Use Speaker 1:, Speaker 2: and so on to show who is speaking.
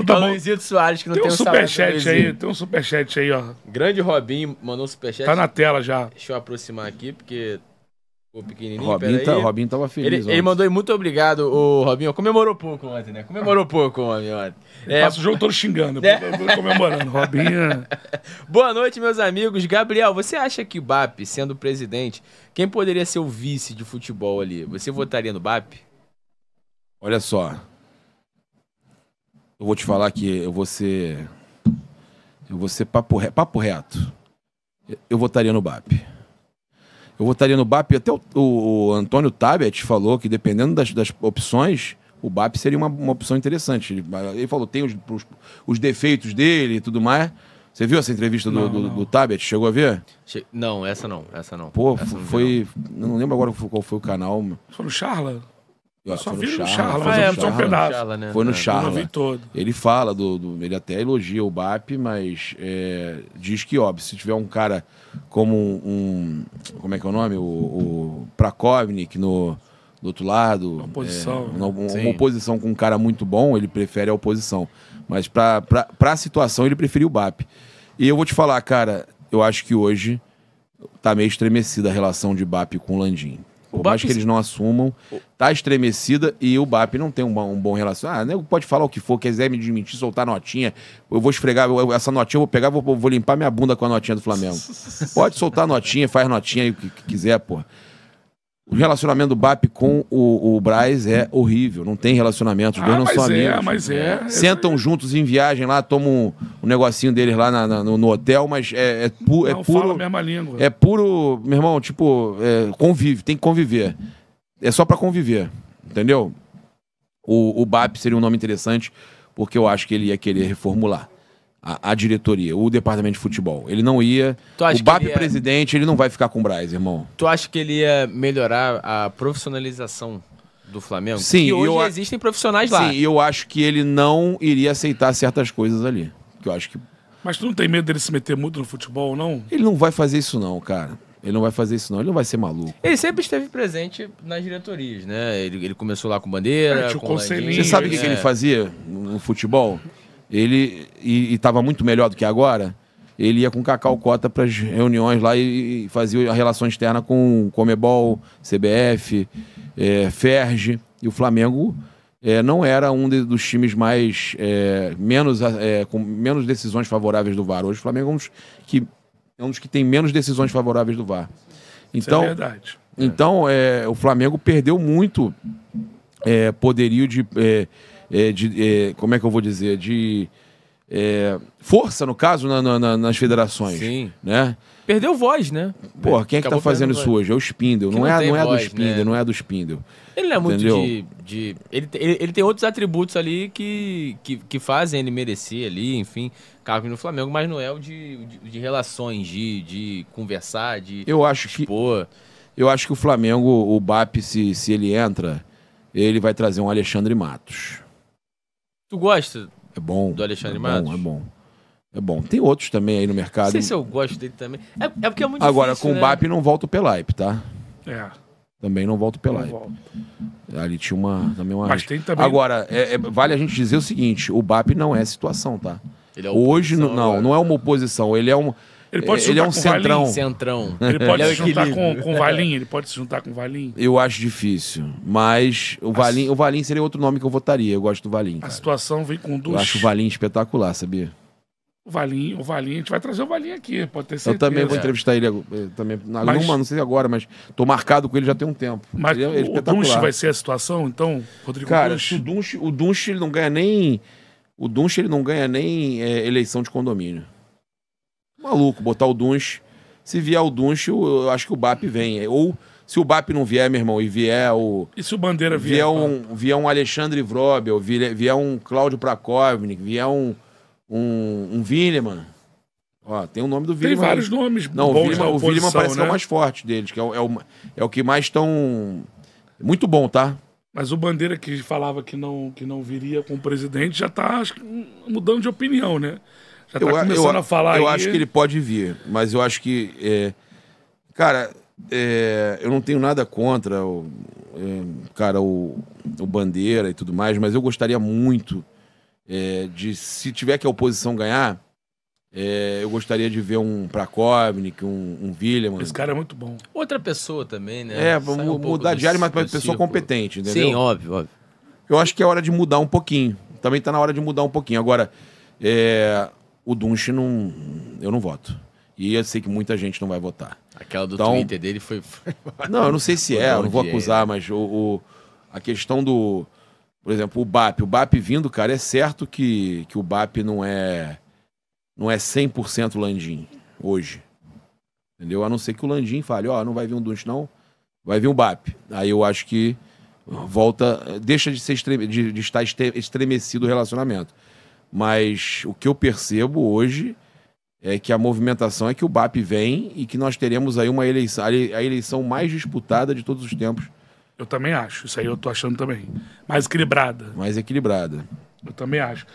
Speaker 1: Então tá Soares, que não tem, tem um superchat aí, tem um superchat aí, ó.
Speaker 2: Grande Robinho mandou um superchat. Tá na tela já. Deixa eu aproximar aqui, porque o pequenininho, Robin tá, Robinho tava feliz. Ele, ele, mandou muito obrigado, o Robinho. Comemorou pouco ontem, né? Comemorou pouco homem, ontem. É... Passa o jogo todo xingando, é. comemorando. Robinho. Boa noite, meus amigos. Gabriel, você acha que o BAP, sendo presidente, quem poderia ser o vice de futebol ali? Você votaria no BAP?
Speaker 1: Olha só, eu vou te falar que eu vou ser. Eu vou ser papo, re, papo reto. Eu votaria no BAP. Eu votaria no BAP. Até o, o Antônio Tabet falou que, dependendo das, das opções, o BAP seria uma, uma opção interessante. Ele, ele falou: tem os, os, os defeitos dele e tudo mais. Você viu essa entrevista não, do, do, do, Tabet? Chegou a ver?
Speaker 2: Che... Não, essa não, essa não. Pô, essa foi.
Speaker 1: não. não. lembro agora qual foi o canal. Foi no Charla? Eu só vi no Charla, é, só um pedaço. Charla, né? Foi no é, Charla. Eu vi todo. Ele fala, do, do, ele até elogia o BAP, mas é, diz que, óbvio, se tiver um cara como um. como é que é o nome? O, o Prakovnik no, do outro lado. Uma oposição. É, né? uma, uma oposição com um cara muito bom, ele prefere a oposição. Mas para a situação, ele preferiu o BAP. E eu vou te falar, cara, eu acho que hoje tá meio estremecida a relação de BAP com o Landim por mais que eles não assumam, tá estremecida e o BAP não tem um bom, um bom relacionamento. Ah, pode falar o que for, quiser me desmentir, soltar notinha. Eu vou esfregar, eu, essa notinha eu vou pegar, vou, vou limpar minha bunda com a notinha do Flamengo. pode soltar notinha, faz notinha aí o que, que quiser, porra o relacionamento do BAP com o, o Braz é horrível. Não tem relacionamento, os dois ah, não são amigos. É, mas é. é, é Sentam juntos em viagem lá, tomam um, negocinho deles lá na, na, no, no, hotel, mas é, é, pu, é não, língua. É puro, meu irmão, tipo, é, convive, tem que conviver. É só para conviver, entendeu? O, o BAP seria um nome interessante, porque eu acho que ele ia querer reformular a, a, diretoria, o departamento de futebol. Ele não ia. O BAP ele ia... presidente, ele não vai ficar com o Braz, irmão.
Speaker 2: Tu acha que ele ia melhorar a profissionalização do Flamengo? Sim. Porque hoje eu... existem profissionais lá. Sim,
Speaker 1: eu acho que ele não iria aceitar certas coisas ali. Que eu acho que. Mas tu não tem medo dele se meter muito no futebol, não? Ele não vai fazer isso, não, cara. Ele não vai fazer isso, não. Ele não vai ser maluco.
Speaker 2: Ele sempre esteve presente nas diretorias,
Speaker 1: né? Ele, ele começou lá com bandeira. É, com o Você sabe o que, é. que ele fazia no futebol? ele e estava muito melhor do que agora, ele ia com Cacau Cota para as reuniões lá e, e, fazia a relação externa com Comebol, CBF, é, Ferge. E o Flamengo é, não era um de, dos times mais é, menos é, com menos decisões favoráveis do VAR. Hoje o Flamengo é um dos que, é um dos que tem menos decisões favoráveis do VAR. Então, Isso é então, verdade. Então, é, o Flamengo perdeu muito é, poderio de é, de, é, como é que eu vou dizer, de é, força, no caso, na, na, nas federações. Sim. Né?
Speaker 2: Perdeu voz, né? Pô, quem é que tá fazendo isso voz. hoje? É o Spindle. Não, não, é, não, é voz, Spindle
Speaker 1: né? do Spindle, não é do Spindle.
Speaker 2: Ele não é Entendeu? muito de. de ele, ele, ele, tem outros atributos ali que, que, que fazem ele merecer ali, enfim, cargo no Flamengo, mas não é o de, de, de relações, de, de conversar, de. Eu
Speaker 1: acho expor. que. Eu acho que o Flamengo, o BAP, se, se ele entra, ele vai trazer um Alexandre Matos.
Speaker 2: Tu gosta é
Speaker 1: bom, do Alexandre é Matos? É bom. É bom. Tem outros também aí no mercado. Não sei se
Speaker 2: eu gosto dele também. É, é porque é muito Agora, difícil, com né? o BAP
Speaker 1: não volta pelo hype tá? É. Também não volta pelo hype Ali tinha uma. Também uma... Mas tem também. Agora, é, é, vale a gente dizer o seguinte: o BAP não é situação, tá? É Hoje, não, agora. não é uma oposição. Ele é uma. Ele pode se é, ele juntar é um com centrão. Valim. centrão. Ele é. pode ele se é juntar com, com o Valim, ele pode se juntar com Valim. Eu acho difícil, mas o Valim, o Valim seria outro nome que eu votaria. Eu gosto do Valim. A cara. situação vem com duas. Eu acho o Valim espetacular, sabia? O Valim, o Valim, a gente vai trazer o Valim aqui, pode ter certeza. Eu também vou entrevistar ele eh, também, mas, numa, não sei agora, mas tô marcado com ele já tem um tempo. Mas ele, ele é o Dunche vai ser a situação, então, Rodrigo Cara, Dunche. o Dunche, o Dunche ele não ganha nem o Dunche ele não ganha nem é, eleição de condomínio. Maluco, botar o Dunch. Se vier o Dunch, eu acho que o BAP vem. Ou se o BAP não vier, meu irmão, e vier o. E se o Bandeira vier? Vier tá? um, vier um Alexandre Vrobel, vier, vier um Cláudio Prakovnik, vier um, um, um Willeman. Ó, tem o nome do Willeman. Tem vários mas... nomes Não, o Willeman, o Willeman parece né? que é o mais forte deles, que é o, é o, é o que mais estão. Muito bom, tá? Mas o Bandeira que falava que não, que não viria com o presidente já está mudando de opinião, né? Já eu, tá começando eu, a falar Eu aí. acho que ele pode vir, mas eu acho que. É, cara, é, eu não tenho nada contra o. É, cara, o, o Bandeira e tudo mais, mas eu gostaria muito é, de, se tiver que a oposição ganhar, é, eu gostaria de ver um Prakovnik, um, um William. Esse cara é muito
Speaker 2: bom. Outra pessoa também, né? É, vamos um mudar de área, mas uma pessoa competente, entendeu? Sim, óbvio,
Speaker 1: óbvio. Eu acho que é hora de mudar um pouquinho. Também está na hora de mudar um pouquinho. Agora, é, o Dunche não. Eu não voto. E eu sei que muita gente não vai votar. Aquela do então, Twitter dele foi. não, eu não sei se é, eu não vou acusar, é. mas o, o, a questão do. Por exemplo, o BAP. O BAP vindo, cara, é certo que, que o BAP não é. Não é 100% Landim hoje. Entendeu? A não ser que o Landim fale: ó, oh, não vai vir um Dunche, não. Vai vir um BAP. Aí eu acho que volta. Deixa de, ser de, de estar estremecido o relacionamento. Mas o que eu percebo hoje é que a movimentação é que o BAP vem e que nós teremos aí uma eleição, a eleição mais disputada de todos os tempos. Eu também acho, isso aí eu tô achando também. Mais equilibrada. Mais equilibrada. Eu também acho.